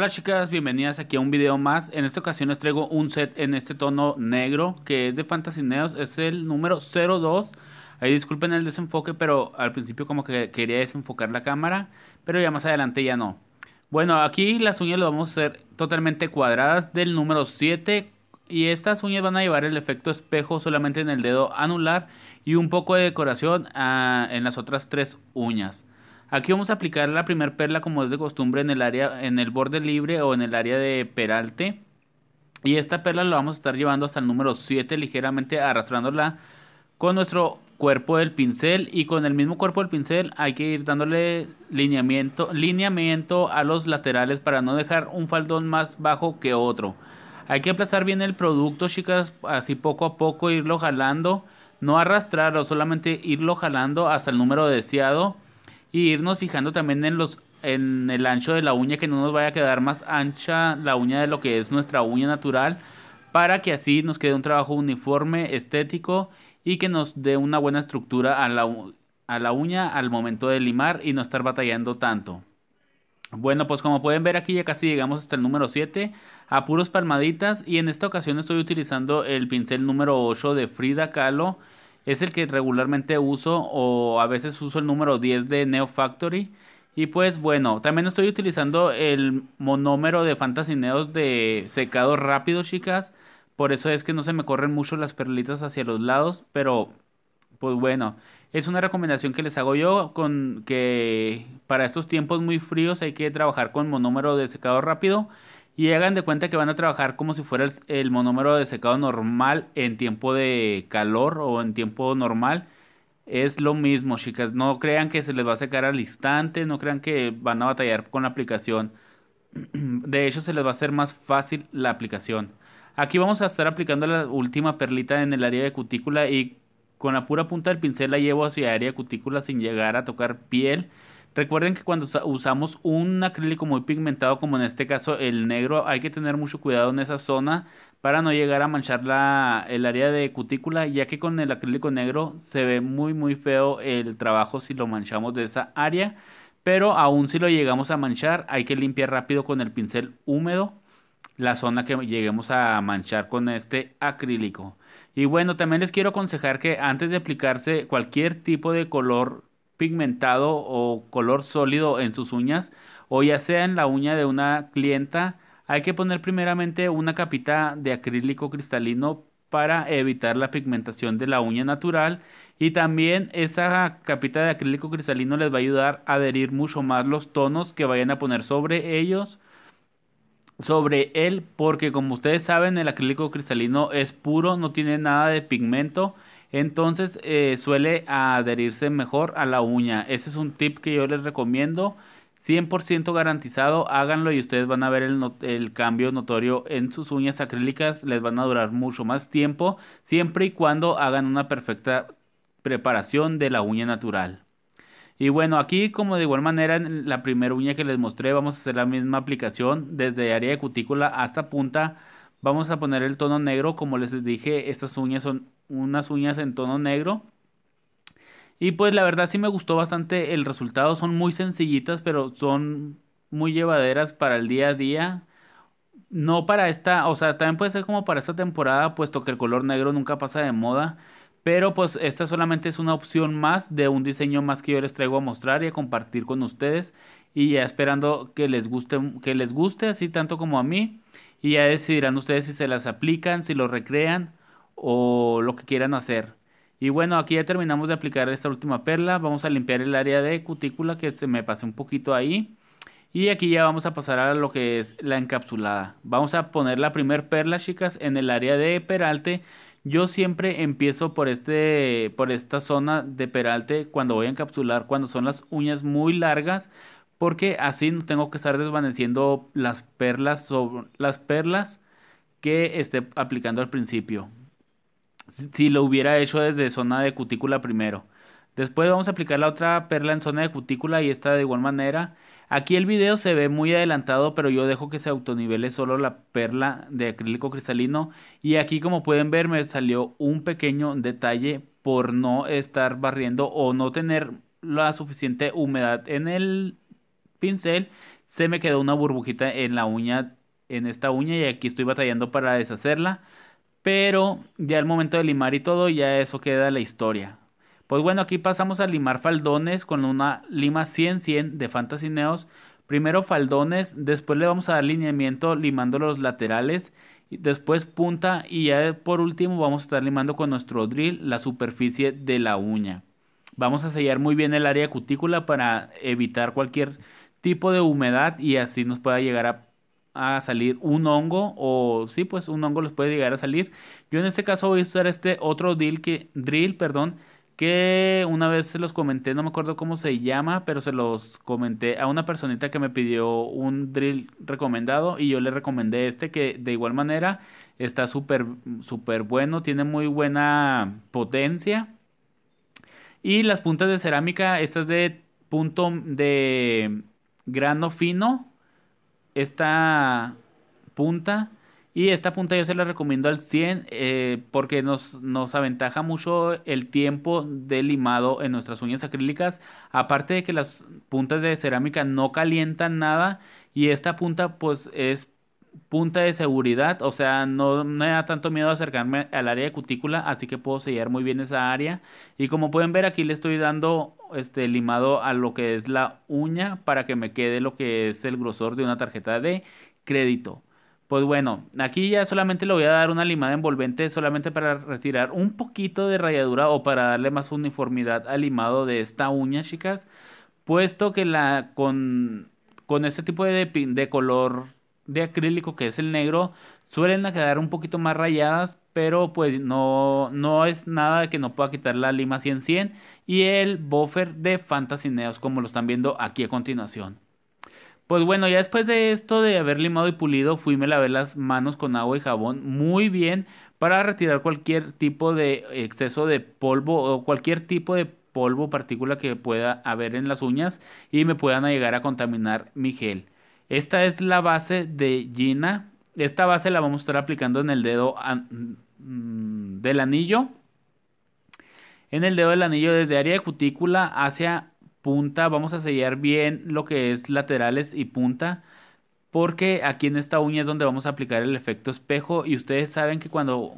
Hola chicas, bienvenidas aquí a un video más. En esta ocasión les traigo un set en este tono negro que es de Fantasy Neos, es el número 02. Ahí disculpen el desenfoque, pero al principio como que quería desenfocar la cámara, pero ya más adelante ya no. Bueno, aquí las uñas las vamos a hacer totalmente cuadradas del número 7 y estas uñas van a llevar el efecto espejo solamente en el dedo anular y un poco de decoración ah, en las otras tres uñas. Aquí vamos a aplicar la primera perla como es de costumbre en el área, en el borde libre o en el área de peralte. Y esta perla la vamos a estar llevando hasta el número 7 ligeramente arrastrándola con nuestro cuerpo del pincel y con el mismo cuerpo del pincel hay que ir dándole lineamiento, lineamiento a los laterales para no dejar un faldón más bajo que otro. Hay que aplazar bien el producto, chicas, así poco a poco irlo jalando, no arrastrarlo, solamente irlo jalando hasta el número deseado. Y irnos fijando también en los en el ancho de la uña, que no nos vaya a quedar más ancha la uña de lo que es nuestra uña natural, para que así nos quede un trabajo uniforme, estético y que nos dé una buena estructura a la, a la uña al momento de limar y no estar batallando tanto. Bueno, pues como pueden ver aquí ya casi llegamos hasta el número 7, a puros palmaditas y en esta ocasión estoy utilizando el pincel número 8 de Frida Kahlo es el que regularmente uso o a veces uso el número 10 de Neo Factory. Y pues bueno, también estoy utilizando el monómero de Fantasy Neos de secado rápido, chicas. Por eso es que no se me corren mucho las perlitas hacia los lados, pero pues bueno, es una recomendación que les hago yo con que para estos tiempos muy fríos hay que trabajar con monómero de secado rápido y hagan de cuenta que van a trabajar como si fuera el, monómero de secado normal en tiempo de calor o en tiempo normal. Es lo mismo, chicas. No crean que se les va a secar al instante, no crean que van a batallar con la aplicación. De hecho, se les va a hacer más fácil la aplicación. Aquí vamos a estar aplicando la última perlita en el área de cutícula y con la pura punta del pincel la llevo hacia área de cutícula sin llegar a tocar piel Recuerden que cuando usamos un acrílico muy pigmentado, como en este caso el negro, hay que tener mucho cuidado en esa zona para no llegar a manchar el área de cutícula, ya que con el acrílico negro se ve muy muy feo el trabajo si lo manchamos de esa área. Pero aún si lo llegamos a manchar, hay que limpiar rápido con el pincel húmedo la zona que lleguemos a manchar con este acrílico. Y bueno, también les quiero aconsejar que antes de aplicarse cualquier tipo de color pigmentado o color sólido en sus uñas o ya sea en la uña de una clienta, hay que poner primeramente una capita de acrílico cristalino para evitar la pigmentación de la uña natural y también esa capita de acrílico cristalino les va a ayudar a adherir mucho más los tonos que vayan a poner sobre ellos sobre él porque como ustedes saben el acrílico cristalino es puro no tiene nada de pigmento entonces eh, suele adherirse mejor a la uña. Ese es un tip que yo les recomiendo. 100% garantizado, háganlo y ustedes van a ver el, el, cambio notorio en sus uñas acrílicas, les van a durar mucho más tiempo, siempre y cuando hagan una perfecta preparación de la uña natural. Y bueno, aquí como de igual manera en la primera uña que les mostré, vamos a hacer la misma aplicación desde área de cutícula hasta punta Vamos a poner el tono negro, como les dije, estas uñas son unas uñas en tono negro. Y pues la verdad sí me gustó bastante el resultado, son muy sencillitas, pero son muy llevaderas para el día a día. No para esta, o sea, también puede ser como para esta temporada, puesto que el color negro nunca pasa de moda. Pero pues esta solamente es una opción más de un diseño más que yo les traigo a mostrar y a compartir con ustedes y ya esperando que les guste, que les guste así tanto como a mí y ya decidirán ustedes si se las aplican, si lo recrean o lo que quieran hacer. Y bueno, aquí ya terminamos de aplicar esta última perla. Vamos a limpiar el área de cutícula que se me pasé un poquito ahí. Y aquí ya vamos a pasar a lo que es la encapsulada. Vamos a poner la primer perla, chicas, en el área de peralte. Yo siempre empiezo por, este, por esta zona de peralte cuando voy a encapsular, cuando son las uñas muy largas porque así no tengo que estar desvaneciendo las perlas sobre las perlas que esté aplicando al principio. Si, lo hubiera hecho desde zona de cutícula primero. Después vamos a aplicar la otra perla en zona de cutícula y esta de igual manera. Aquí el video se ve muy adelantado, pero yo dejo que se autonivele solo la perla de acrílico cristalino. Y aquí como pueden ver me salió un pequeño detalle por no estar barriendo o no tener la suficiente humedad en el pincel, se me quedó una burbujita en la uña, en esta uña y aquí estoy batallando para deshacerla. Pero ya el momento de limar y todo, ya eso queda la historia. Pues bueno, aquí pasamos a limar faldones con una lima 100-100 de Fantasy Neos. Primero faldones, después le vamos a dar lineamiento limando los laterales, después punta y ya por último vamos a estar limando con nuestro drill la superficie de la uña. Vamos a sellar muy bien el área cutícula para evitar cualquier tipo de humedad y así nos pueda llegar a salir un hongo o sí, pues un hongo les puede llegar a salir. Yo en este caso voy a usar este otro drill que, drill, perdón, que una vez se los comenté, no me acuerdo cómo se llama, pero se los comenté a una personita que me pidió un drill recomendado y yo le recomendé este que de igual manera está súper, súper bueno, tiene muy buena potencia. Y las puntas de cerámica, estas de punto de grano fino, esta punta. Y esta punta yo se la recomiendo al 100 eh, porque nos, nos aventaja mucho el tiempo de limado en nuestras uñas acrílicas. Aparte de que las puntas de cerámica no calientan nada y esta punta pues es punta de seguridad, o sea, no me da tanto miedo acercarme al área de cutícula, así que puedo sellar muy bien esa área. Y como pueden ver, aquí le estoy dando este, limado a lo que es la uña para que me quede lo que es el grosor de una tarjeta de crédito. Pues bueno, aquí ya solamente le voy a dar una limada envolvente solamente para retirar un poquito de rayadura o para darle más uniformidad al limado de esta uña, chicas. Puesto que la con, con este tipo de, de color de acrílico que es el negro suelen quedar un poquito más rayadas pero pues no, no es nada que no pueda quitar la Lima 100-100 y el buffer de Fantasineos como lo están viendo aquí a continuación. Pues bueno, ya después de esto de haber limado y pulido, fui me lavé las manos con agua y jabón muy bien para retirar cualquier tipo de exceso de polvo o cualquier tipo de polvo partícula que pueda haber en las uñas y me puedan llegar a contaminar mi gel. Esta es la base de Gina esta base la vamos a estar aplicando en el dedo mm, del anillo. En el dedo del anillo desde área de cutícula hacia punta. Vamos a sellar bien lo que es laterales y punta. Porque aquí en esta uña es donde vamos a aplicar el efecto espejo. Y ustedes saben que cuando,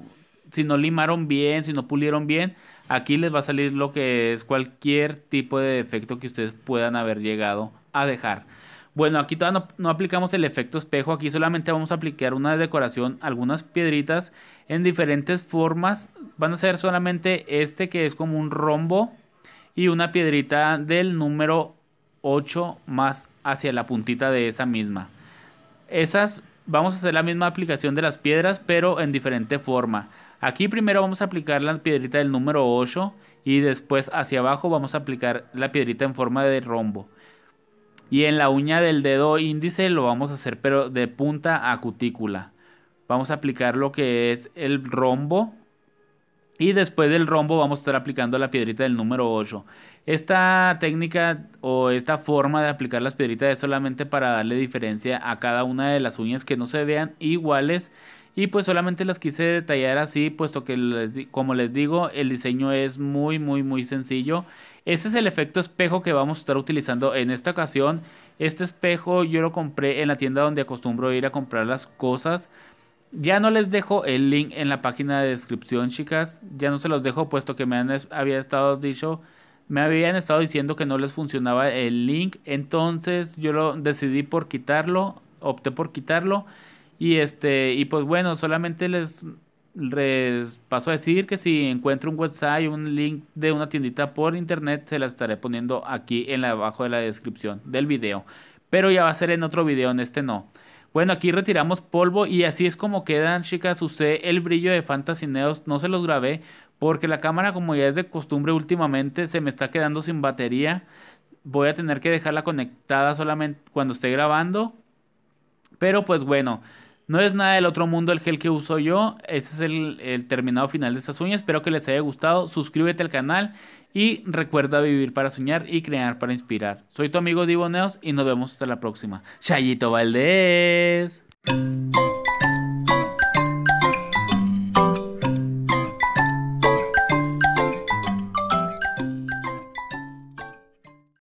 si no limaron bien, si no pulieron bien, aquí les va a salir lo que es cualquier tipo de efecto que ustedes puedan haber llegado a dejar. Bueno, aquí todavía no, no, aplicamos el efecto espejo, aquí solamente vamos a aplicar una decoración, algunas piedritas en diferentes formas. Van a ser solamente este que es como un rombo y una piedrita del número 8 más hacia la puntita de esa misma. Esas vamos a hacer la misma aplicación de las piedras pero en diferente forma. Aquí primero vamos a aplicar la piedrita del número 8 y después hacia abajo vamos a aplicar la piedrita en forma de rombo. Y en la uña del dedo índice lo vamos a hacer pero de punta a cutícula. Vamos a aplicar lo que es el rombo. Y después del rombo vamos a estar aplicando la piedrita del número 8. Esta técnica o esta forma de aplicar las piedritas es solamente para darle diferencia a cada una de las uñas que no se vean iguales. Y pues solamente las quise detallar así, puesto que como les digo, el diseño es muy, muy, muy sencillo. Ese es el efecto espejo que vamos a estar utilizando en esta ocasión. Este espejo yo lo compré en la tienda donde acostumbro ir a comprar las cosas. Ya no les dejo el link en la página de descripción, chicas. Ya no se los dejo puesto que me había estado dicho, me habían estado diciendo que no les funcionaba el link. Entonces yo lo decidí por quitarlo, opté por quitarlo. Y este, y pues bueno, solamente les les paso a decir que si encuentro un website, un link de una tiendita por internet, se las estaré poniendo aquí en la abajo de la descripción del video. Pero ya va a ser en otro video, en este no. Bueno, aquí retiramos polvo y así es como quedan, chicas. Usé el brillo de Fantasineos, no se los grabé porque la cámara, como ya es de costumbre últimamente, se me está quedando sin batería. Voy a tener que dejarla conectada solamente cuando esté grabando. Pero pues bueno, no es nada del otro mundo el gel que uso yo. Ese es el, terminado final de esas uñas. Espero que les haya gustado. Suscríbete al canal y recuerda vivir para soñar y crear para inspirar. Soy tu amigo Diboneos y nos vemos hasta la próxima. Chayito Valdés.